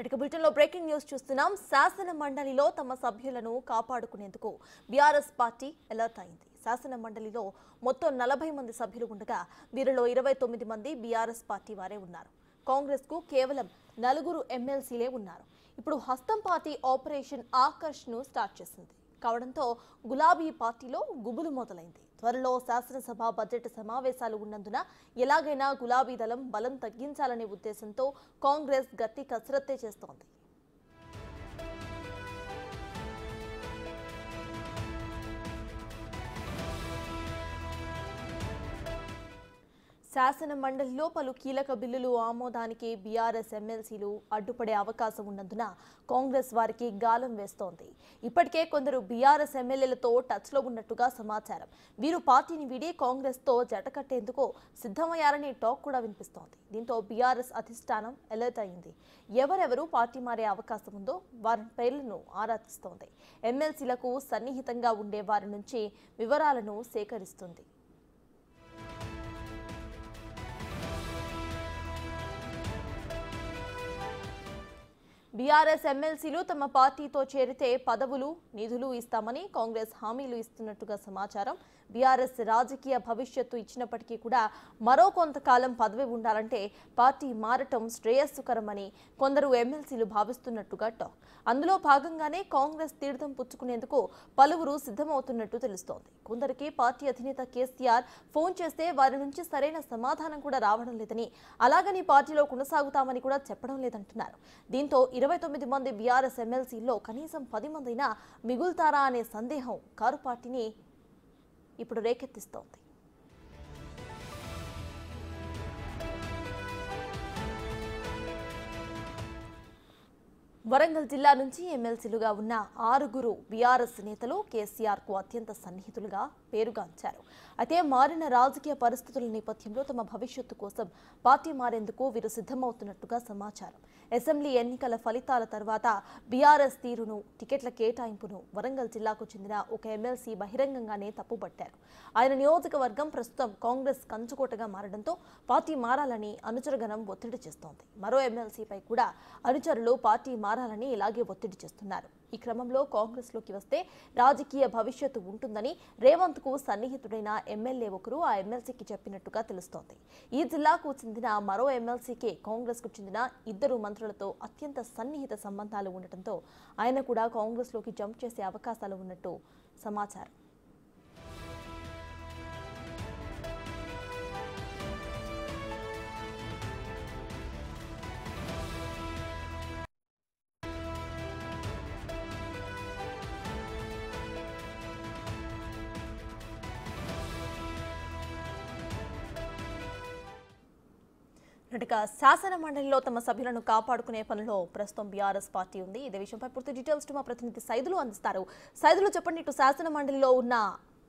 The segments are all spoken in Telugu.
నేటిక బులెటిన్లో బ్రేకింగ్ న్యూస్ చూస్తున్నాం శాసన మండలిలో తమ సభ్యులను కాపాడుకునేందుకు బీఆర్ఎస్ పార్టీ అలర్ట్ అయింది శాసన మండలిలో మొత్తం నలభై మంది సభ్యులు ఉండగా వీరిలో ఇరవై తొమ్మిది మంది బీఆర్ఎస్ పార్టీ వారే ఉన్నారు కాంగ్రెస్కు కేవలం నలుగురు ఎమ్మెల్సీలే ఉన్నారు ఇప్పుడు హస్తం పార్టీ ఆపరేషన్ ఆకర్ష్ను స్టార్ట్ చేసింది కావడంతో గులాబీ పార్టీలో గుబులు మొదలైంది త్వరలో శాసనసభ బడ్జెట్ సమావేశాలు ఉన్నందున ఎలాగైనా గులాబీ దళం బలం తగ్గించాలనే ఉద్దేశంతో కాంగ్రెస్ గట్టి కసరత్తే చేస్తోంది శాసన మండలిలో పలు కీలక బిల్లులు ఆమోదానికి బీఆర్ఎస్ ఎమ్మెల్సీలు అడ్డుపడే అవకాశం ఉన్నందున కాంగ్రెస్ వారికి గాలం వేస్తోంది ఇప్పటికే కొందరు బీఆర్ఎస్ ఎమ్మెల్యేలతో టచ్లో ఉన్నట్టుగా సమాచారం వీరు పార్టీని వీడి కాంగ్రెస్తో జటకట్టేందుకు సిద్ధమయ్యారని టాక్ కూడా వినిపిస్తోంది దీంతో బీఆర్ఎస్ అధిష్టానం ఎలర్ట్ అయింది ఎవరెవరు పార్టీ మారే అవకాశం ఉందో వారి పేర్లను ఆరాధిస్తోంది ఎమ్మెల్సీలకు సన్నిహితంగా ఉండే వారి నుంచి వివరాలను సేకరిస్తుంది బీఆర్ఎస్ ఎమ్మెల్సీలు తమ పార్టీతో చేరితే పదవులు నిధులు ఇస్తామని కాంగ్రెస్ హామీలు ఇస్తున్నట్టుగా సమాచారం బీఆర్ఎస్ రాజకీయ భవిష్యత్తు ఇచ్చినప్పటికీ కూడా మరో కొంతకాలం పదవి ఉండాలంటే పార్టీ మారటం శ్రేయస్సుకరమని కొందరు ఎమ్మెల్సీలు భావిస్తున్నట్టుగా టాక్ అందులో భాగంగానే కాంగ్రెస్ తీర్థం పుచ్చుకునేందుకు పలువురు సిద్ధమవుతున్నట్టు తెలుస్తోంది కొందరికి పార్టీ అధినేత కేసీఆర్ ఫోన్ చేస్తే వారి నుంచి సరైన సమాధానం కూడా రావడం లేదని అలాగని పార్టీలో కొనసాగుతామని కూడా చెప్పడం లేదంటున్నారు దీంతో ఇరవై ఇరవై తొమ్మిది మంది బీఆర్ఎస్ ఎమ్మెల్సీల్లో కనీసం పది మందైనా మిగులుతారా అనే సందేహం కారు పార్టీని ఇప్పుడు రేకెత్తిస్తోంది వరంగల్ జిల్లా నుంచి ఎమ్మెల్సీలుగా ఉన్న ఆరుగురు బీఆర్ఎస్ నేతలు కేసీఆర్కు అత్యంత సన్నిహితులుగా పేరుగాంచారు అయితే మారిన రాజకీయ పరిస్థితుల నేపథ్యంలో తమ భవిష్యత్తు కోసం పార్టీ మారేందుకు వీరు సిద్ధమవుతున్నట్టుగా సమాచారం అసెంబ్లీ ఎన్నికల ఫలితాల తర్వాత బీఆర్ఎస్ తీరును టికెట్ల కేటాయింపును వరంగల్ జిల్లాకు చెందిన ఒక ఎమ్మెల్సీ బహిరంగంగానే తప్పుపట్టారు ఆయన నియోజకవర్గం ప్రస్తుతం కాంగ్రెస్ కంచుకోటగా మారడంతో పార్టీ మారాలని అనుచరగణం ఒత్తిడి చేస్తోంది మరో ఎమ్మెల్సీపై కూడా అనుచరులు పార్టీ మారాలని ఇలాగే ఒత్తిడి చేస్తున్నారు ఈ క్రమంలో కాంగ్రెస్లోకి వస్తే రాజకీయ భవిష్యత్తు ఉంటుందని రేవంత్ కు సన్నిహితుడైన ఎమ్మెల్యే ఒకరు ఆ ఎమ్మెల్సీకి చెప్పినట్టుగా తెలుస్తోంది ఈ జిల్లాకు చెందిన మరో ఎమ్మెల్సీకే కాంగ్రెస్కు చెందిన ఇద్దరు మంత్రులతో అత్యంత సన్నిహిత సంబంధాలు ఉండటంతో ఆయన కూడా కాంగ్రెస్లోకి జంప్ చేసే అవకాశాలు ఉన్నట్టు సమాచారం నటుగా శాసన మండలిలో తమ సభ్యులను కాపాడుకునే పనిలో ప్రస్తుతం బీఆర్ఎస్ పార్టీ ఉంది ఇదే విషయంపై పూర్తి డీటెయిల్స్ మా ప్రతినిధి సైదులు అందిస్తారు సైదులు చెప్పండి ఇటు శాసన మండలిలో ఉన్న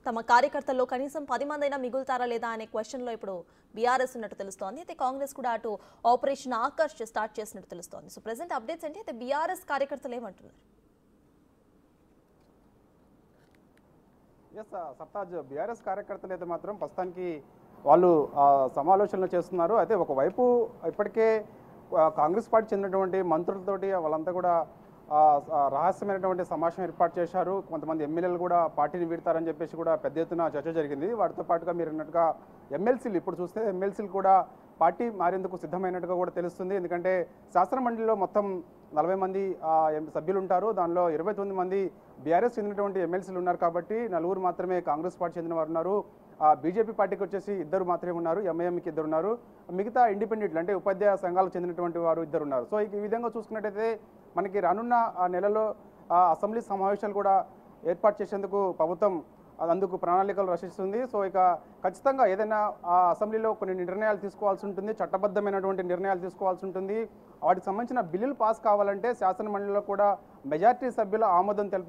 తమ కార్యకర్తల్లో కనీసం పది మంది అయినా మిగులుతారా లేదా అనే క్వశ్చన్లో ఇప్పుడు బీఆర్ఎస్ ఉన్నట్టు తెలుస్తోంది అయితే కాంగ్రెస్ కూడా అటు ఆపరేషన్ ఆకర్ష్ స్టార్ట్ చేసినట్టు తెలుస్తోంది సో ప్రజెంట్ అప్డేట్స్ అంటే అయితే బీఆర్ఎస్ కార్యకర్తలు ఏమంటున్నారు ఎస్ సత్తాజ్ బీఆర్ఎస్ కార్యకర్తలు అయితే మాత్రం ప్రస్తుతానికి వాళ్ళు సమాలోచనలు చేస్తున్నారు అయితే ఒకవైపు ఇప్పటికే కాంగ్రెస్ పార్టీ చెందినటువంటి మంత్రులతోటి వాళ్ళంతా కూడా రహస్యమైనటువంటి సమావేశం ఏర్పాటు చేశారు కొంతమంది ఎమ్మెల్యేలు కూడా పార్టీని వీడతారని చెప్పేసి కూడా పెద్ద ఎత్తున చర్చ జరిగింది వాటితో పాటుగా మీరు అన్నట్టుగా ఎమ్మెల్సీలు ఇప్పుడు చూస్తే ఎమ్మెల్సీలు కూడా పార్టీ మారేందుకు సిద్ధమైనట్టుగా కూడా తెలుస్తుంది ఎందుకంటే శాసనమండలిలో మొత్తం నలభై మంది సభ్యులు ఉంటారు దానిలో ఇరవై తొమ్మిది మంది బీఆర్ఎస్ చెందినటువంటి ఎమ్మెల్సీలు ఉన్నారు కాబట్టి నలుగురు మాత్రమే కాంగ్రెస్ పార్టీ చెందిన వారు ఉన్నారు బీజేపీ పార్టీకి వచ్చేసి ఇద్దరు మాత్రమే ఉన్నారు ఎంఐఎంకి ఇద్దరు ఉన్నారు మిగతా ఇండిపెండెంట్లు అంటే ఉపాధ్యాయ సంఘాలకు చెందినటువంటి వారు ఇద్దరు ఉన్నారు సో ఈ విధంగా చూసుకున్నట్టయితే మనకి రానున్న నెలలో అసెంబ్లీ సమావేశాలు కూడా ఏర్పాటు చేసేందుకు ప్రభుత్వం అందుకు ప్రణాళికలు రచిస్తుంది సో ఇక ఖచ్చితంగా ఏదైనా ఆ అసెంబ్లీలో కొన్ని నిర్ణయాలు తీసుకోవాల్సి ఉంటుంది చట్టబద్ధమైనటువంటి నిర్ణయాలు తీసుకోవాల్సి ఉంటుంది వాటికి సంబంధించిన బిల్లులు పాస్ కావాలంటే శాసనమండలిలో కూడా మెజార్టీ సభ్యుల ఆమోదం తెలుపు